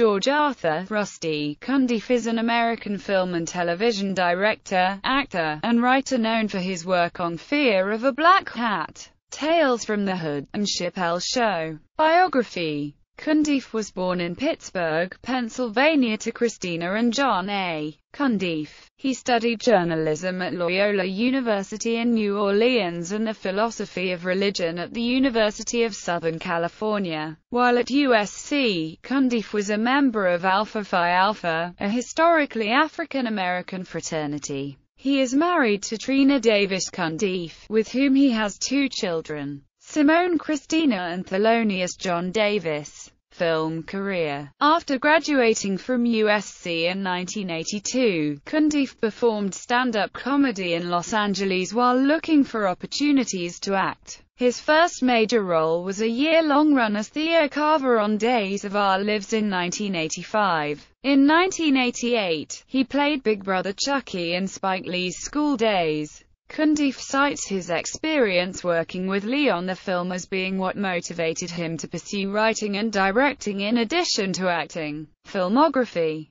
George Arthur Rusty Cundiff is an American film and television director, actor, and writer known for his work on Fear of a Black Hat, Tales from the Hood, and Chappelle Show. Biography Cundiff was born in Pittsburgh, Pennsylvania to Christina and John A. Cundiff. He studied journalism at Loyola University in New Orleans and the philosophy of religion at the University of Southern California. While at USC, Cundiff was a member of Alpha Phi Alpha, a historically African-American fraternity. He is married to Trina Davis Cundiff, with whom he has two children, Simone Christina and Thelonious John Davis film career. After graduating from USC in 1982, Cundiff performed stand-up comedy in Los Angeles while looking for opportunities to act. His first major role was a year-long run as Theo Carver on Days of Our Lives in 1985. In 1988, he played Big Brother Chucky in Spike Lee's School Days. Cundiff cites his experience working with Lee on the film as being what motivated him to pursue writing and directing in addition to acting. Filmography